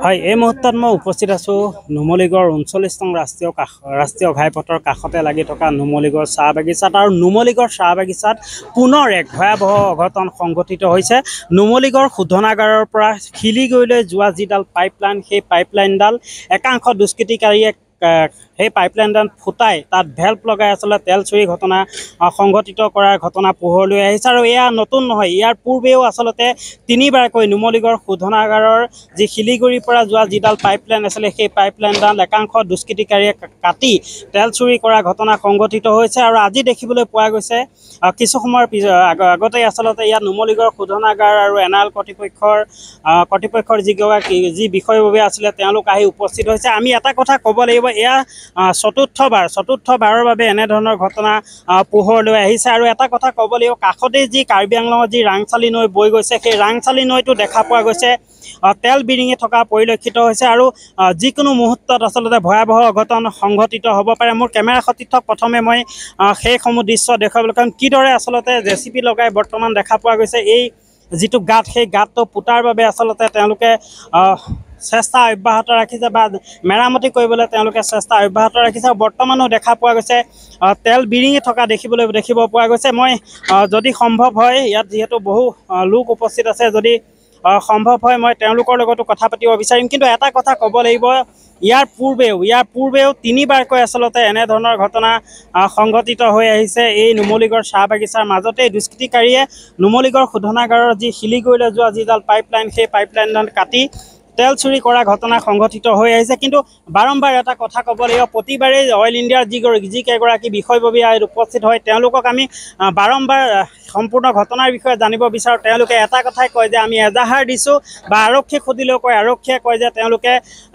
হয় এই মুহূৰ্তত মই উপস্থিত আছোঁ নুমলীগড় ঊনচল্লিছ নং ৰাষ্ট্ৰীয় কাষ ৰাষ্ট্ৰীয় ঘাইপথৰ কাষতে লাগি থকা নুমলীগড় চাহ বাগিচাত আৰু নুমলীগড় চাহ বাগিচাত পুনৰ এক ভয়াৱহ অঘটন সংঘটিত হৈছে নুমলীগড় শোধনাগাৰৰ পৰা শিলিগুৰিলৈ যোৱা যিডাল পাইপলাইন সেই পাইপলাইনডাল একাংশ দুষ্কৃতিকাৰীয়ে সেই পাইপলাইনডাল ফুটাই তাত ভেল্প লগাই আচলতে তেল চুৰি ঘটনা সংঘটিত কৰাৰ ঘটনা পোহৰলৈ আহিছে আৰু এয়া নতুন নহয় ইয়াৰ পূৰ্বেও আচলতে তিনিবাৰকৈ নুমলীগড় শোধনাগাৰৰ যি শিলিগুৰিৰ পৰা যোৱা যিডাল পাইপলাইন আছিলে সেই পাইপলাইনডাল একাংশ দুষ্কৃতিকাৰীয়ে কাটি তেল চুৰি কৰা ঘটনা সংঘটিত হৈছে আৰু আজি দেখিবলৈ পোৱা গৈছে কিছু সময়ৰ পিছ আগতে আচলতে ইয়াত নুমলীগড় শোধনাগাৰ আৰু এন আই এল কৰ্তৃপক্ষৰ কৰ্তৃপক্ষৰ যিগৰাকী যি বিষয়ৰ আছিলে তেওঁলোক আহি উপস্থিত হৈছে আমি এটা কথা ক'ব লাগিব এয়া চতুৰ্থবাৰ চতুৰ্থবাৰৰ বাবে এনেধৰণৰ ঘটনা পোহৰলৈ আহিছে আৰু এটা কথা ক'ব লাগিব কাষতেই যি কাৰ্বি আংলঙৰ যি ৰাংচালি নৈ বৈ গৈছে সেই ৰাংচালি নৈটো দেখা পোৱা গৈছে তেল বিৰিঙি থকা পৰিলক্ষিত হৈছে আৰু যিকোনো মুহূৰ্তত আচলতে ভয়াৱহ অঘটন সংঘটিত হ'ব পাৰে মোৰ কেমেৰা সতীৰ্থক প্ৰথমে মই সেইসমূহ দৃশ্য দেখুৱাবলৈ কাৰণ কিদৰে আচলতে জে চি পি লগাই বৰ্তমান দেখা পোৱা গৈছে এই যিটো গাঁত সেই গাঁতটো পোতাৰ বাবে আচলতে তেওঁলোকে চেষ্টা অব্যাহত ৰাখিছে বা মেৰামতি কৰিবলৈ তেওঁলোকে চেষ্টা অব্যাহত ৰাখিছে আৰু বৰ্তমানো দেখা পোৱা গৈছে তেল বিৰিঙি থকা দেখিবলৈ দেখিব পোৱা গৈছে মই যদি সম্ভৱ হয় ইয়াত যিহেতু বহু লোক উপস্থিত আছে যদি সম্ভৱ হয় মই তেওঁলোকৰ লগতো কথা পাতিব বিচাৰিম কিন্তু এটা কথা ক'ব লাগিব ইয়াৰ পূৰ্বেও ইয়াৰ পূৰ্বেও তিনিবাৰকৈ আচলতে এনেধৰণৰ ঘটনা সংঘটিত হৈ আহিছে এই নুমলীগড় চাহ বাগিচাৰ মাজতে দুষ্কৃতিকাৰীয়ে নুমলীগড় শোধনাগাৰৰ যি শিলিগুৰিলৈ যোৱা যিডাল পাইপলাইন সেই পাইপলাইনডাল কাটি তেল চুরি করা ঘটনা সংঘটিত হয়ে আছে কিন্তু বারম্বার এটা কথা কব লাগবে প্রতিবারে অয়ল ইন্ডিয়ার যিকি বিষয়ববীয় উপস্থিত হয় তেওঁলোকক আমি বারম্বার সম্পূর্ণ ঘটনার বিষয়ে জানিব বিচার এটা কথাই কয় যে আমি এজাহার দিছো বা আরক্ষী খুঁজিলেও কয় আরক্ষী কয় যে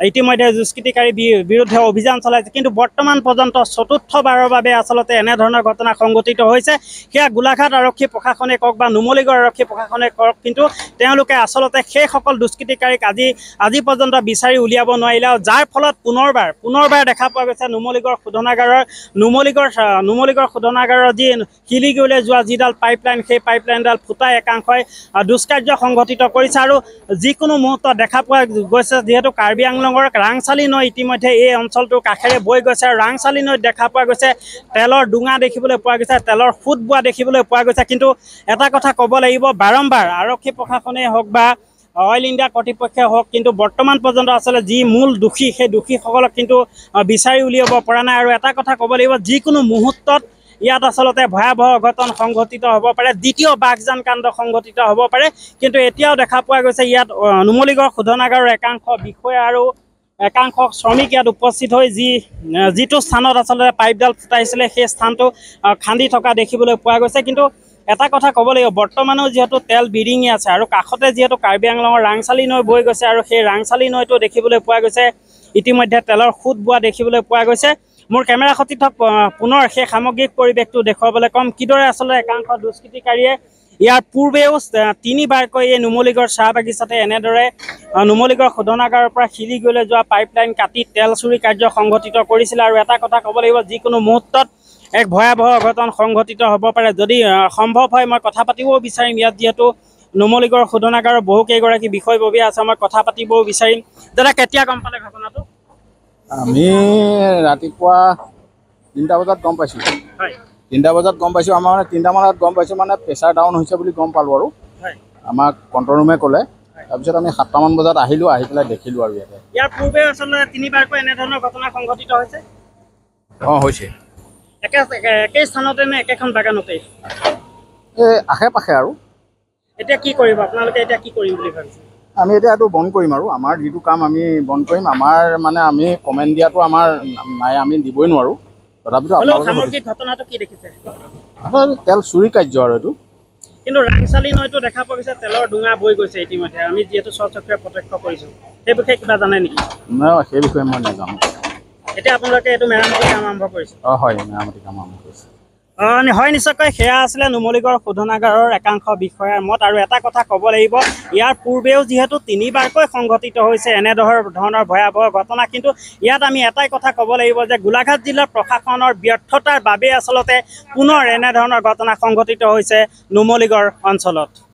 ইতিমধ্যে দুষ্কৃতিকারী বিরুদ্ধে অভিযান চলাইছে কিন্তু বর্তমান পর্যন্ত চতুর্থবারের বাবে আসলতে এনে ধরনের ঘটনা সংঘটিত হয়েছে সেয়া গোলাঘাট আরক্ষী প্রশাসনে কোক বা নুমলীগড় আরক্ষী প্রশাসনে কিন্তু আসলতে সেই সকল দুষ্কৃতিকারীক আজি আজি পৰ্যন্ত বিচাৰি উলিয়াব নোৱাৰিলে যাৰ ফলত পুনৰবাৰ পুনৰবাৰ দেখা পোৱা গৈছে নুমলিগড় শোধনাগাৰৰ নুমলিগড় নুমলিগড় শোধনাগাৰৰ যি শিলিগুৰিলৈ যোৱা যিডাল পাইপলাইন সেই পাইপলাইনডাল ফুটাই একাংশই দুষ্কাৰ্য সংঘটিত কৰিছে আৰু যিকোনো মুহূৰ্তত দেখা পোৱা গৈছে যিহেতু কাৰ্বি আংলঙৰ ৰাংচালি নৈ ইতিমধ্যে এই অঞ্চলটোৰ কাষেৰে বৈ গৈছে আৰু ৰাংচালি নৈত দেখা পোৱা গৈছে তেলৰ ডুঙা দেখিবলৈ পোৱা গৈছে তেলৰ সুত বোৱা দেখিবলৈ পোৱা গৈছে কিন্তু এটা কথা ক'ব লাগিব বাৰম্বাৰ আৰক্ষী প্ৰশাসনেই হওক বা অইল ইণ্ডিয়া কৰ্তৃপক্ষে হোক কিন্তু বৰ্তমান পৰ্যন্ত আসলে যি মূল দোষী সেই দোষীসলক কিন্তু বিচাৰি উলিয়াব পৰা নাই আৰু এটা কথা কব লাগিব যিকোনো মুহূৰ্তত ইয়াত আসলতে ভয়াবহ অঘটন সংঘটিত হব পাৰে দ্বিতীয় বাঘযান কাণ্ড সংঘটিত হব পাৰে কিন্তু এতিয়াও দেখা পোৱা গৈছে ইয়াত নুমলীগড় শোধনাগাৰৰ একাংশ বিষয়া আৰু একাংশ শ্ৰমিক ইয়াত উপস্থিত হৈ যি যিটো স্থানত আচলতে পাইপডাল ফুটাইছিলে সেই স্থানটো খান্দি থকা দেখিবলৈ পোৱা গৈছে কিন্তু এটা কথা ক'ব লাগিব বৰ্তমানেও যিহেতু তেল বিৰিঙি আছে আৰু কাষতে যিহেতু কাৰ্বি আংলঙৰ ৰাংচালি নৈ বৈ গৈছে আৰু সেই ৰাংচালি নৈটো দেখিবলৈ পোৱা গৈছে ইতিমধ্যে তেলৰ সুত বোৱা দেখিবলৈ পোৱা গৈছে মোৰ কেমেৰা সতীৰ্থ পুনৰ সেই সামগ্ৰিক পৰিৱেশটো দেখুৱাবলৈ ক'ম কিদৰে আচলতে একাংশ দুষ্কৃতিকাৰীয়ে ইয়াৰ পূৰ্বেও তিনিবাৰকৈ এই নুমলীগড় চাহ বাগিচাতে এনেদৰে নুমলীগড় শোধনাগাৰৰ পৰা শিলিগুৰিলৈ যোৱা পাইপলাইন কাটি তেল চুৰি কাৰ্য সংঘটিত কৰিছিলে আৰু এটা কথা ক'ব লাগিব যিকোনো মুহূৰ্তত এক ভয়াবহ অঘটন সংঘটিত হ'ব পাৰে যদি সম্ভৱ হয় মই কথা পাতিবও বিচাৰিম ইয়াত যিহেতু নুমলীগড় শোধনাগাৰৰ বহুকেইগৰাকী বিষয়ববীয়া আছে মই কথা পাতিবও বিচাৰিম দাদা কেতিয়া গম পালে ঘটনাটো আমি ৰাতিপুৱা তিনিটা বজাত গম পাইছোঁ তিনিটা বজাত গম পাইছোঁ আমাৰ মানে তিনিটামানত গম পাইছোঁ মানে প্ৰেচাৰ ডাউন হৈছে বুলি গম পালোঁ আৰু আমাক কণ্ট্ৰল ৰুমে ক'লে তাৰপিছত আমি সাতটামান বজাত আহিলোঁ আহি পেলাই দেখিলোঁ আৰু ইয়াতে ইয়াৰ পূৰ্বে আচলতে তিনিবাৰকৈ এনেধৰণৰ ঘটনা সংঘটিত হৈছে অঁ হৈছে একে বাগানতে এই আশে পাশে আৰু আমি এতিয়া এইটো বন্ধ কৰিম আৰু আমাৰ যিটো কাম আমি বন্ধ কৰিম আমাৰ মানে আমি কমেণ্ট দিয়াটো আমাৰ নাই আমি দিবই নোৱাৰোঁ তথাপিতো তেল চুৰি কাৰ্য আৰু এইটো কিন্তু ৰাংচালী নৈটো দেখা পোৱা গৈছে তেলৰ ডোঙা বৈ গৈছে ইতিমধ্যে আমি যিহেতু স্বচক্ষে প্ৰত্যক্ষ কৰিছোঁ সেই বিষয়ে কিবা জানে নেকি নাই সেই বিষয়ে মই নাজানো এতিয়া আপোনালোকে এইটো মেৰামতি কাম আৰম্ভ কৰিছে অঁ হয় নিশ্চয়কৈ সেয়া আছিলে নুমলীগড় শোধনাগাৰৰ একাংশ বিষয়াৰ মত আৰু এটা কথা ক'ব লাগিব ইয়াৰ পূৰ্বেও যিহেতু তিনিবাৰকৈ সংঘটিত হৈছে এনেধৰণৰ ভয়াৱহ ঘটনা কিন্তু ইয়াত আমি এটাই কথা ক'ব লাগিব যে গোলাঘাট জিলাৰ প্ৰশাসনৰ ব্যৰ্থতাৰ বাবেই আচলতে পুনৰ এনেধৰণৰ ঘটনা সংঘটিত হৈছে নুমলীগড় অঞ্চলত